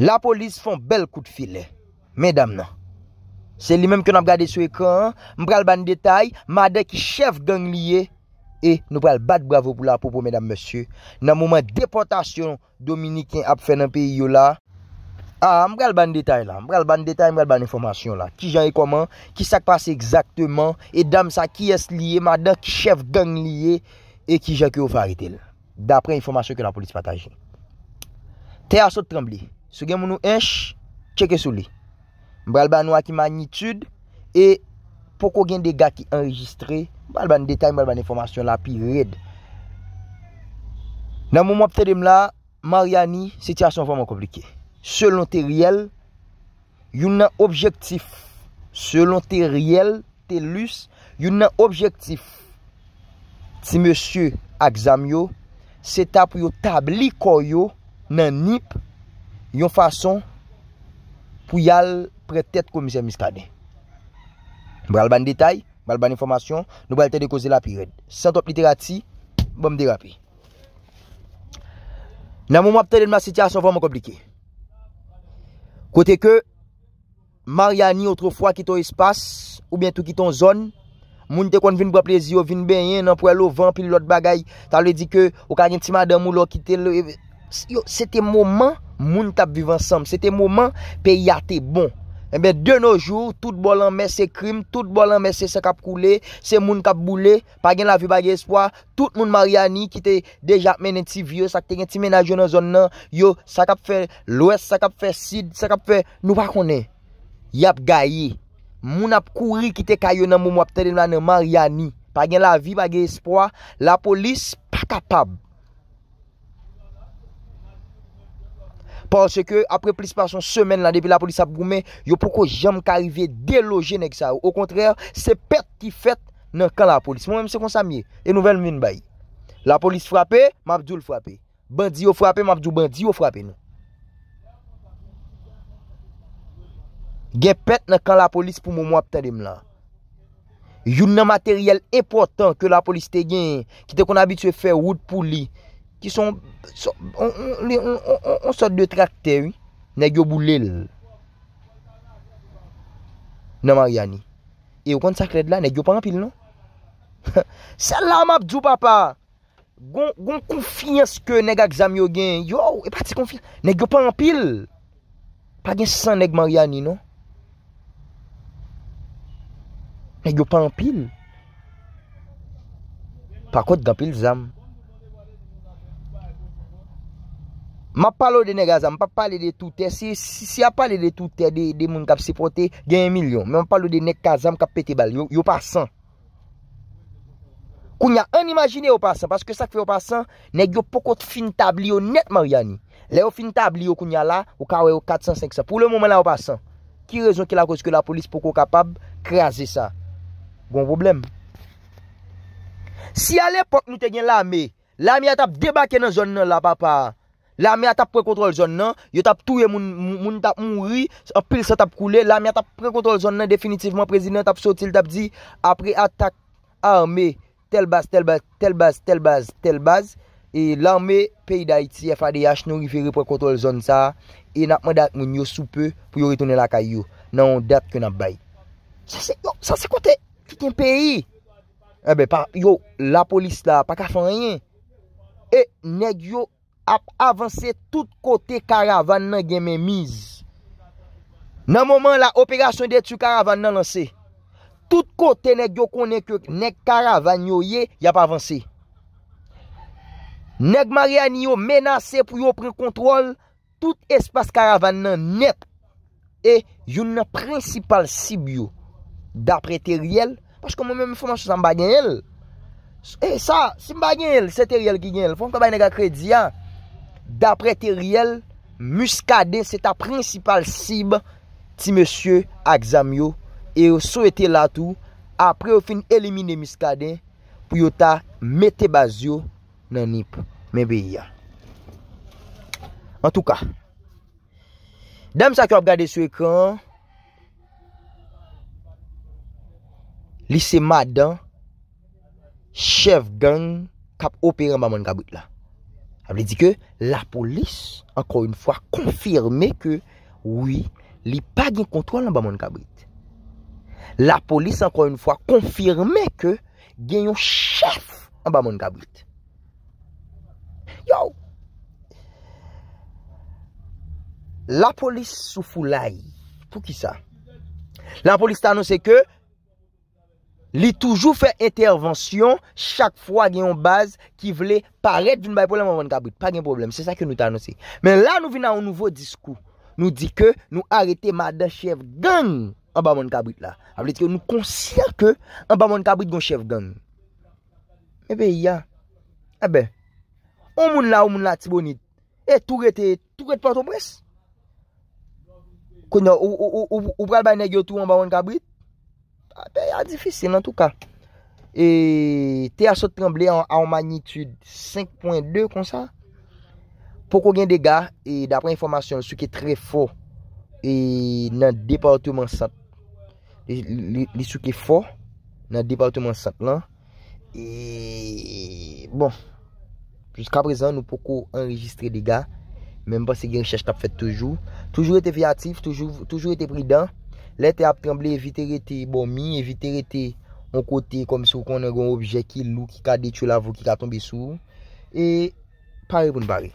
La polis fon bel kout filè. Medam nan. Se li menm ke nan brade sou ekran. Mbral ban detay. Madè ki chef gang liye. E nou bral bat bravo pou la popo medam monsye. Nan mouman deportasyon dominikè ap fè nan peyi yo la. A ah, mbral ban detay la. Mbral ban detay. Mbral ban informasyon la. Ki jan e koman. Ki sak passe ekzakteman. E dam sa ki es liye. Madè ki chef gang liye. E ki jan ki ou fè harite la. Dapre informasyon ke nan polis pataj. Te asot tremble. Se gen moun nou enche, cheke sou li. Mbèl ban nou ak iman njitude, e poko gen de ga ki enregistre, mbèl ban detay, mbèl ban informasyon la pi red. Nan moun mwap te dem la, Maryani, se ti a son fòman komplike. Selon te riel, yon nan objektif. Selon te riel, te lus, yon nan objektif. Ti monsye ak zamyo, se tap yon tab li kòyo, nan nip, yon fason pou yal pretet komisyen miskade. Bal ban detay, bal ban informasyon, nou bal te dekoze la pi red. San top literati, bom de rapi. Nan mou mwap te de mwase tia, son fwa mwak komplike. Kote ke, mar ya ni otro fwa ki ton espas, ou bientou ki ton zon, moun te kon vin pou aplezi, ou vin ben yen, nan pou el ou van, pi lout bagay, talwe di ke, ou kanyen ti madan mou lout ki te lout, Yo, se te mouman moun tap viv ansam, se te mouman pe yate bon. Eh de noujou, tout bolan mè se krim, tout bolan mè se se kap koule, se moun kap boule, pa gen la vi bagye espoi, tout moun Mariani ki te deja ap men en ti vie, sa te gen ti menajou nan zon nan, yo, sa kap fè l'OES, sa kap fè SID, sa kap fè nou pa konè. Yap gaye, moun ap kouri ki te kayo nan moum wap tenen nan Mariani, pa gen la vi bagye espoi, la polis pa kapab. Porsè kè apre plis pasyon semen la depè la polis ap goumè, yo poukò janm k'arivè deloje nèk sa ou. Ou kontrèr, se pet ki fet nan kan la polis. Mwen mse kon sa miye, e nouvel mwen bayi. La polis frapè, mabdou l frapè. Bandi yo frapè, mabdou bandi yo frapè nou. Gen pet nan kan la polis pou mou mou ap tèdèm la. Youn nan materyèl e portan ke la polis te gen, ki te kon abitwe fè woud pou li... Ki son... On sot de trakte, oui. Nèk yo bou lèl. Nèk Mariani. E yo kont sakred la, nèk yo panpil, non? Salam abdou papa! Gon konfinans ke nèk ak zam yo gen. Yo, e pati konfinans. Nèk yo panpil! Pa gen san nèk Mariani, non? Nèk yo panpil. Pa kote gampil zam. Ma palo de nek azam, pa pale de touter, si a pale de touter de moun kap sipote, genye milyon. Me man palo de nek azam kap pete bal, yo pasan. Kounya an imajine yo pasan, paske sak fe yo pasan, nek yo poko fin tabli yo net mar yani. Le yo fin tabli yo kounya la, yo kawè yo 400-500. Pou le moumen la yo pasan, ki rezon ki la koske la polis poko kapab kreaze sa? Gon problem. Si al epok nou te gen la me, la me atap debake nan zon nan la papa. La ame a tap prekontrol zon nan, yo tap touye moun tap moun ri, apil se tap koule, la ame a tap prekontrol zon nan, definitivman prezident tap sotil, tap di, apre atak arme, telbaz, telbaz, telbaz, telbaz, telbaz, e la ame peyi da iti FADH nou rifiri prekontrol zon sa, e nap mandat moun yo soupe, pou yo ritounen la kayo, nan on dat kwen ap bay. Sa se kote, ki ten peyi? Ebe, yo, la polis la, pa ka fanyen, e neg yo, ap avanse tout kote karavan nan gen men miz. Nan moman la operasyon de tu karavan nan lanse, tout kote nek yoko nek karavan nyo ye, yap avanse. Nek mariani yo menase pou yo pren kontrol, tout espas karavan nan net, e yon nan prinsipal sib yo, dapre teriyel, pweshke mwen mwen fwaman sou sa mbanyen el, e sa, si mbanyen el, se teriyel ki nyen el, fwaman ka bayne ga kredi an, Dapre te riel Muskade se ta prinsipal sib Ti monsye ak zamyo E yo sou ete la tou Apre ou fin elimine muskade Puyo ta mete bazyo Nanip Mbe ya En touka Dam sa ki ap gade sou ekran Lise madan Chef gang Kap operan ba moun kabout la A vle di ke la polis ankon yon fwa konfirme ke oui, li pa gen kontrol an ba moun kabrit. La polis ankon yon fwa konfirme ke gen yon chef an ba moun kabrit. Yow! La polis sou fwou lai pou ki sa? La polis ta nou se ke Li toujou fè intervensyon chak fwa gen yon baz ki vle paret doun ba yon problem an ba yon kabrit. Pa gen problem. Se sa ke nou tanosi. Men la nou vina yon nouvo diskou. Nou di ke nou arete madan chev gang an ba yon kabrit la. Able di ke nou konser ke an ba yon kabrit gon chev gang. Ebe ya. Ebe. O moun la, o moun la tibonit. E tou rete, tou rete pato pres. Kou nou, ou, ou, ou, ou, ou, ou pral bayne gyo tou an ba yon kabrit. Adifisil ah, nan tou ka Te a sot tremble an magnitude 5.2 kon sa Poko gen dega Dapre informasyon souke tre fo Nan departement sat Souke fo Nan departement sat Bon Juska prezan nou poko enregistre dega Menm pa se gen chèche tap fè toujou Toujou ete viatif Toujou ete pridan Lete ap temble evite rete bon mi, evite rete on kote komisou konen gen objek ki lou ki ka detyo lavo ki ka tombe sou. E pare pou nbare.